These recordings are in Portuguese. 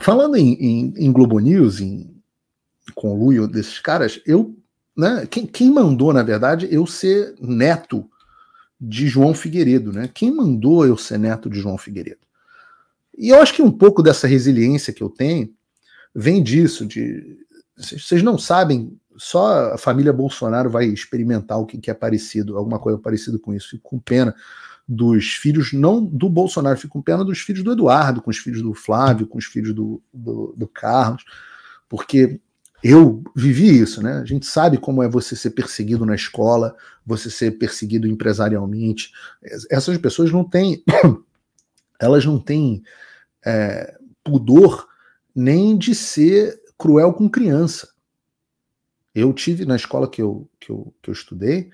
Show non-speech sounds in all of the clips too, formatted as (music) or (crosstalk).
Falando em, em, em Globo News, em conluio desses caras, eu, né, quem, quem mandou, na verdade, eu ser neto de João Figueiredo, né? Quem mandou eu ser neto de João Figueiredo? E eu acho que um pouco dessa resiliência que eu tenho vem disso, de vocês não sabem, só a família Bolsonaro vai experimentar o que, que é parecido, alguma coisa parecida com isso, fico com pena dos filhos, não do Bolsonaro, fico com pena dos filhos do Eduardo, com os filhos do Flávio, com os filhos do, do, do Carlos, porque eu vivi isso, né? A gente sabe como é você ser perseguido na escola, você ser perseguido empresarialmente. Essas pessoas não têm, (coughs) elas não têm é, pudor nem de ser cruel com criança. Eu tive na escola que eu, que eu, que eu estudei,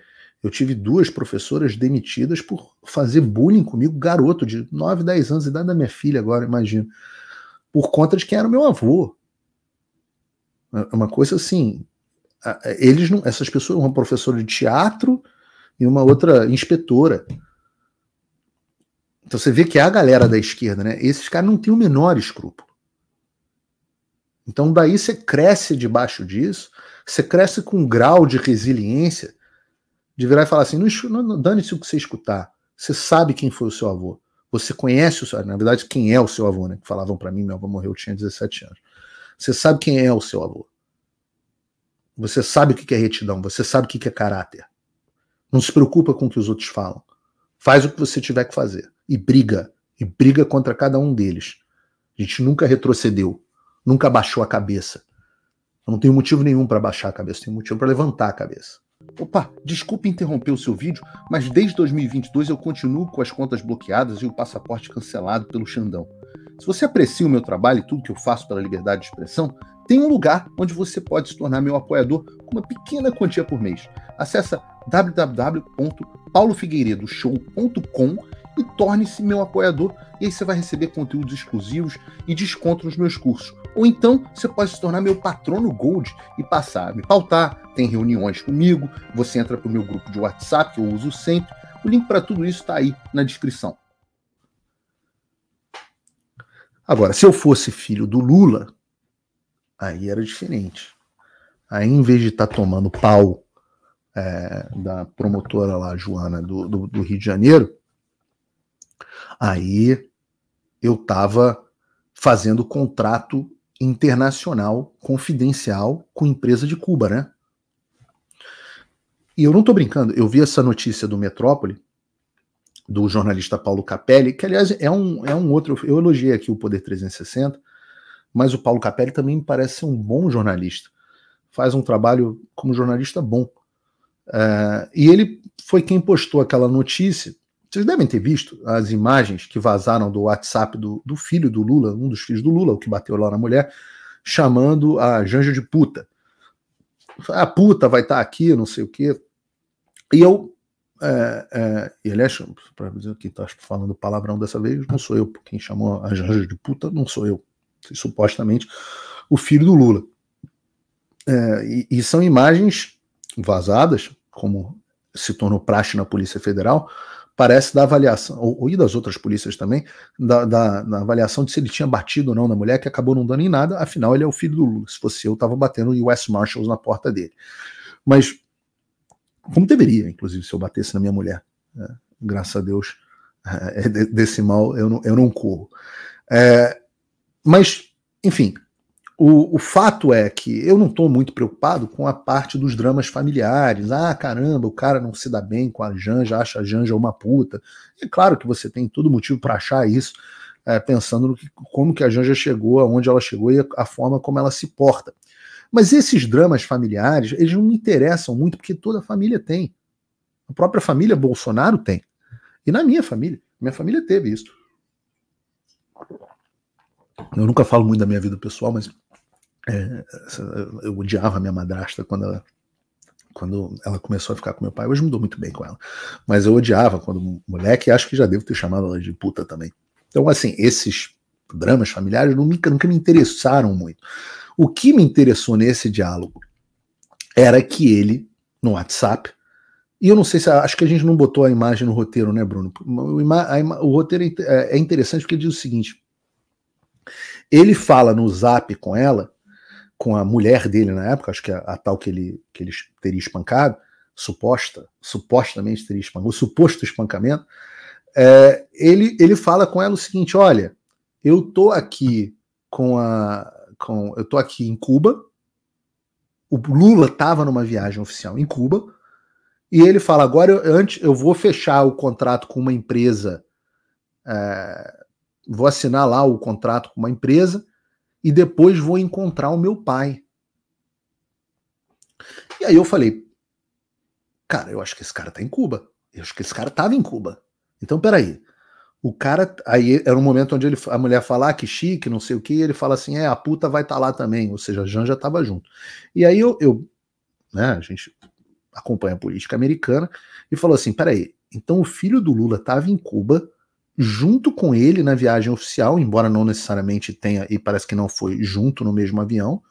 eu tive duas professoras demitidas por fazer bullying comigo, garoto de 9, 10 anos, idade da minha filha agora, imagino. Por conta de quem era o meu avô. É, é uma coisa assim. É, eles não, essas pessoas, uma professora de teatro e uma outra inspetora. Então você vê que é a galera da esquerda, né? Esses caras não têm o menor escrúpulo. Então daí você cresce debaixo disso, você cresce com um grau de resiliência de virar e falar assim: não, não dane-se o que você escutar. Você sabe quem foi o seu avô. Você conhece o seu Na verdade, quem é o seu avô, né? Que falavam para mim: meu avô morreu, eu tinha 17 anos. Você sabe quem é o seu avô. Você sabe o que é retidão. Você sabe o que é caráter. Não se preocupa com o que os outros falam. Faz o que você tiver que fazer. E briga. E briga contra cada um deles. A gente nunca retrocedeu. Nunca baixou a cabeça. Eu não tenho motivo nenhum para baixar a cabeça. Tenho motivo para levantar a cabeça. Opa, desculpe interromper o seu vídeo, mas desde 2022 eu continuo com as contas bloqueadas e o passaporte cancelado pelo Xandão. Se você aprecia o meu trabalho e tudo que eu faço pela liberdade de expressão, tem um lugar onde você pode se tornar meu apoiador com uma pequena quantia por mês. Acesse www.paulofigueiredoshow.com e torne-se meu apoiador e aí você vai receber conteúdos exclusivos e desconto nos meus cursos. Ou então você pode se tornar meu patrono Gold e passar a me pautar, tem reuniões comigo, você entra para o meu grupo de WhatsApp, que eu uso sempre. O link para tudo isso está aí na descrição. Agora, se eu fosse filho do Lula, aí era diferente. Aí, em vez de estar tá tomando pau é, da promotora lá, Joana, do, do, do, Rio de Janeiro, aí eu estava fazendo contrato internacional confidencial com empresa de Cuba, né? E eu não estou brincando, eu vi essa notícia do Metrópole, do jornalista Paulo Capelli, que aliás é um, é um outro. Eu elogiei aqui o Poder 360, mas o Paulo Capelli também me parece ser um bom jornalista. Faz um trabalho como jornalista bom. É, e ele foi quem postou aquela notícia. Vocês devem ter visto as imagens que vazaram do WhatsApp do, do filho do Lula, um dos filhos do Lula, o que bateu lá na mulher, chamando a Janja de puta. A puta vai estar tá aqui, não sei o quê. E eu, é, é, e aliás, é para dizer que estou tá falando palavrão dessa vez, não sou eu, quem chamou a Janja de puta não sou eu, supostamente o filho do Lula. É, e, e, são imagens vazadas, como se tornou praxe na Polícia Federal, parece da avaliação, ou, ou e das outras polícias também, da, da, da, avaliação de se ele tinha batido ou não na mulher, que acabou não dando em nada, afinal ele é o filho do Lula. Se fosse eu, estava batendo US Marshals na porta dele. Mas como deveria, inclusive, se eu batesse na minha mulher. Né? Graças a Deus, (laughs) é, desse mal eu não, eu não corro. É, mas, enfim, o, o, fato é que eu não estou muito preocupado com a parte dos dramas familiares. Ah, caramba, o cara não se dá bem com a Janja, acha a Janja uma puta. É claro que você tem todo motivo para achar isso, é, pensando no que, como que a Janja chegou, aonde ela chegou e a, a forma como ela se porta. Mas esses dramas familiares, eles não me interessam muito, porque toda família tem. A própria família Bolsonaro tem. E na minha família, minha família teve isso. Eu nunca falo muito da minha vida pessoal, mas é, eu odiava a minha madrasta quando ela, quando ela começou a ficar com meu pai. Hoje mudou muito bem com ela. Mas eu odiava quando moleque, acho que já devo ter chamado ela de puta também. Então, assim, esses dramas familiares nunca, nunca me interessaram muito. O que me interessou nesse diálogo era que ele, no WhatsApp, e eu não sei se acho que a gente não botou a imagem no roteiro, né, Bruno? O, o roteiro é, é, é interessante porque ele diz o seguinte: ele fala no zap com ela, com a mulher dele na época, acho que a, a tal que ele, que ele teria espancado, suposta, supostamente teria espancado, o suposto espancamento, é, ele, ele fala com ela o seguinte: olha, eu tô aqui com a com. Eu tô aqui em Cuba. O Lula estava numa viagem oficial em Cuba. E ele fala: agora eu, antes, eu vou fechar o contrato com uma empresa. É, vou assinar lá o contrato com uma empresa e depois vou encontrar o meu pai. E aí eu falei, cara, eu acho que esse cara tá em Cuba. Eu acho que esse cara tava em Cuba. Então, peraí. O cara, aí era um momento onde ele, a mulher fala ah, que chique, não sei o que, e ele fala assim: é, a puta vai estar tá lá também. Ou seja, a Janja estava junto. E aí eu, eu, né, a gente acompanha a política americana e falou assim: peraí, então o filho do Lula estava em Cuba junto com ele na viagem oficial, embora não necessariamente tenha, e parece que não foi junto no mesmo avião,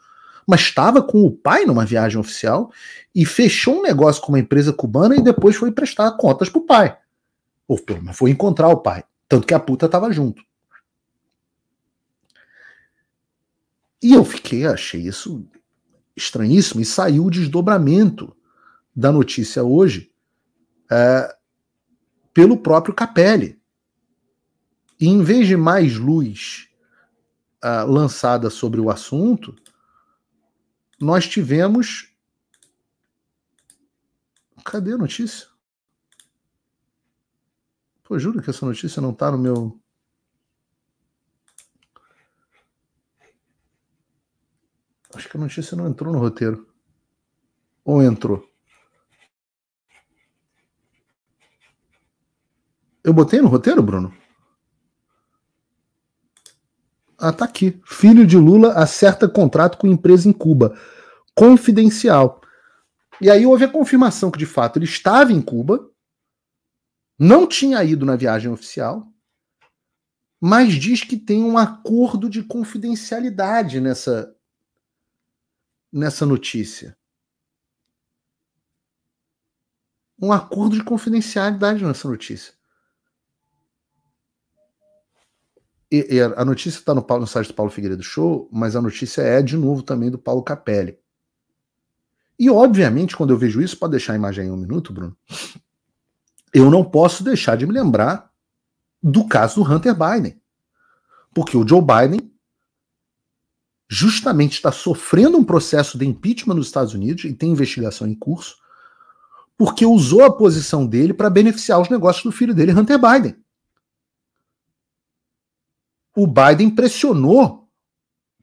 mas estava com o pai numa viagem oficial e fechou um negócio com uma empresa cubana e depois foi prestar contas para o pai. Ou pelo menos foi encontrar o pai. Tanto que a puta tava junto. E eu fiquei, achei isso estranhíssimo, e saiu o desdobramento da notícia hoje é, pelo próprio Capelli. E em vez de mais luz é, lançada sobre o assunto, nós tivemos. Cadê a notícia? Eu juro que essa notícia não tá no meu. Acho que a notícia não entrou no roteiro. Ou entrou? Eu botei no roteiro, Bruno? Ah, tá aqui. Filho de Lula acerta contrato com empresa em Cuba. Confidencial. E aí houve a confirmação que, de fato, ele estava em Cuba não tinha ido na viagem oficial, mas diz que tem um acordo de confidencialidade nessa, nessa notícia. Um acordo de confidencialidade nessa notícia. E, e a notícia está no, no site do Paulo Figueiredo Show, mas a notícia é de novo também do Paulo Capelli. E obviamente, quando eu vejo isso, pode deixar a imagem em um minuto, Bruno eu não posso deixar de me lembrar do caso do Hunter Biden. Porque o Joe Biden justamente está sofrendo um processo de impeachment nos Estados Unidos e tem investigação em curso, porque usou a posição dele para beneficiar os negócios do filho dele, Hunter Biden. O Biden pressionou,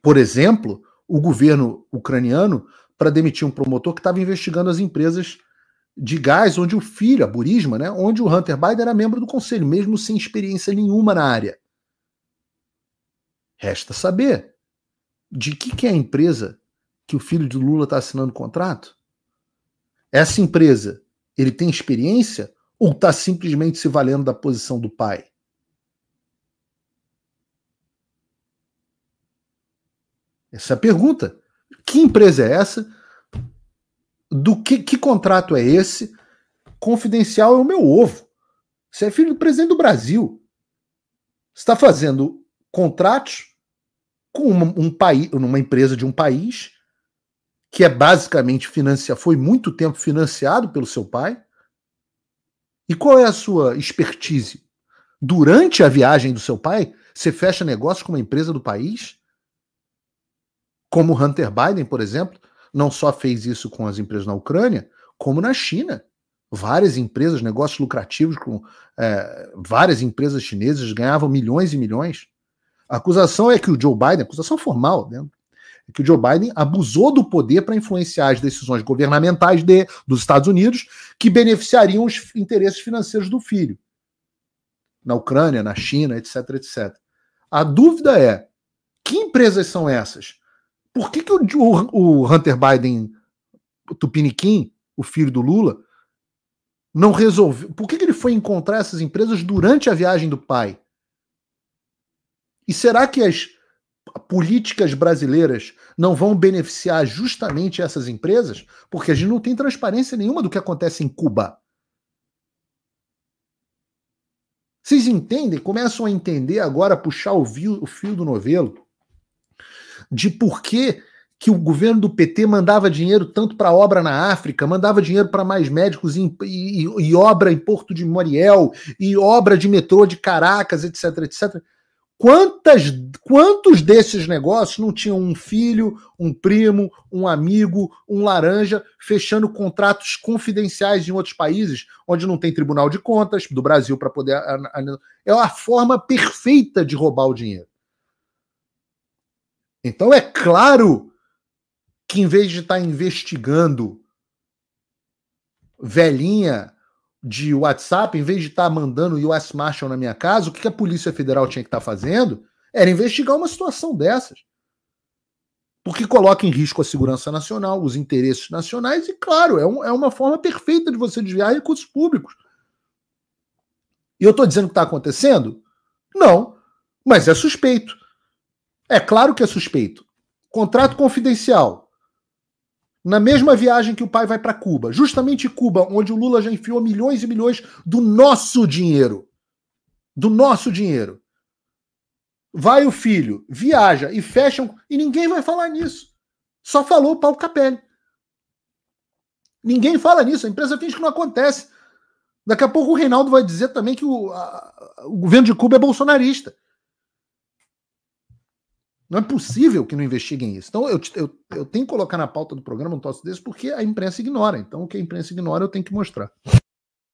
por exemplo, o governo ucraniano para demitir um promotor que estava investigando as empresas de gás, onde o filho, a Burisma, né, onde o Hunter Biden era membro do conselho, mesmo sem experiência nenhuma na área. Resta saber de que, que é a empresa que o filho de Lula está assinando o contrato? Essa empresa, ele tem experiência ou está simplesmente se valendo da posição do pai? Essa é a pergunta. Que empresa é essa? do que, que contrato é esse? Confidencial é o meu ovo. Você é filho do presidente do Brasil. está fazendo contratos com uma, um país, numa empresa de um país que é basicamente financiado, foi muito tempo financiado pelo seu pai. E qual é a sua expertise? Durante a viagem do seu pai, você fecha negócio com uma empresa do país? Como Hunter Biden, por exemplo, não só fez isso com as empresas na Ucrânia, como na China. Várias empresas, negócios lucrativos com é, várias empresas chinesas ganhavam milhões e milhões. A acusação é que o Joe Biden, acusação formal, né? É que o Joe Biden abusou do poder para influenciar as decisões governamentais de, dos Estados Unidos que beneficiariam os interesses financeiros do filho. Na Ucrânia, na China, etc, etc. A dúvida é: que empresas são essas por que, que o, o, o Hunter Biden, o Tupiniquim, o filho do Lula, não resolveu? Por que, que ele foi encontrar essas empresas durante a viagem do pai? E será que as políticas brasileiras não vão beneficiar justamente essas empresas? Porque a gente não tem transparência nenhuma do que acontece em Cuba. Vocês entendem? Começam a entender agora, puxar o fio, o fio do novelo de por que que o governo do PT mandava dinheiro tanto para obra na África, mandava dinheiro para mais médicos e, e, e, obra em Porto de Moriel, e obra de metrô de Caracas, etc, etc. Quantas, quantos desses negócios não tinham um filho, um primo, um amigo, um laranja, fechando contratos confidenciais em outros países, onde não tem tribunal de contas do Brasil para poder. É a forma perfeita de roubar o dinheiro. Então é claro que em vez de estar tá investigando velhinha de WhatsApp, em vez de estar tá mandando US Marshall na minha casa, o que a Polícia Federal tinha que estar tá fazendo era investigar uma situação dessas. Porque coloca em risco a segurança nacional, os interesses nacionais, e claro, é, um, é uma forma perfeita de você desviar recursos públicos. E eu estou dizendo que está acontecendo? Não. Mas é suspeito. É claro que é suspeito. Contrato confidencial. Na mesma viagem que o pai vai para Cuba, justamente Cuba, onde o Lula já enfiou milhões e milhões do nosso dinheiro. Do nosso dinheiro. Vai o filho, viaja e fecham, e ninguém vai falar nisso. Só falou o Paulo Capelli. Ninguém fala nisso, a empresa finge que não acontece. Daqui a pouco o Reinaldo vai dizer também que o, a, o governo de Cuba é bolsonarista. Não é possível que não investiguem isso. Então, eu, eu, eu tenho que colocar na pauta do programa um troço desse, porque a imprensa ignora. Então, o que a imprensa ignora, eu tenho que mostrar.